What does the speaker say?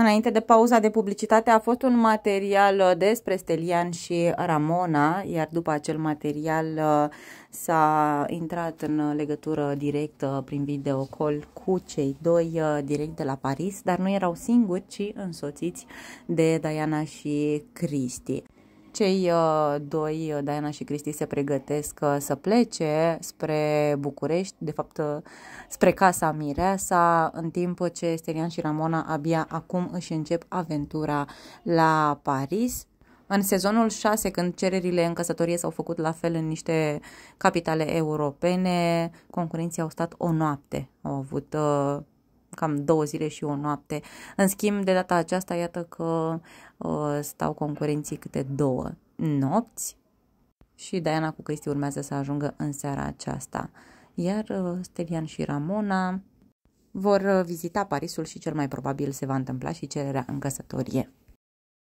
înainte de pauza de publicitate a fost un material uh, despre Stelian și Ramona, iar după acel material uh, s-a intrat în legătură directă uh, prin videocall cu cei doi direct de la Paris, dar nu erau singuri, ci însoțiți de Diana și Cristi. Cei uh, doi, uh, Diana și Cristi, se pregătesc uh, să plece spre București, de fapt spre casa Mireasa, în timp ce Sterian și Ramona abia acum își încep aventura la Paris. În sezonul 6, când cererile în căsătorie s-au făcut la fel în niște capitale europene, concurenții au stat o noapte. Au avut uh, cam două zile și o noapte. În schimb, de data aceasta, iată că uh, stau concurenții câte două nopți și Diana cu Cristi urmează să ajungă în seara aceasta. Iar uh, Stelian și Ramona vor ă, vizita Parisul și cel mai probabil se va întâmpla și cererea în căsătorie.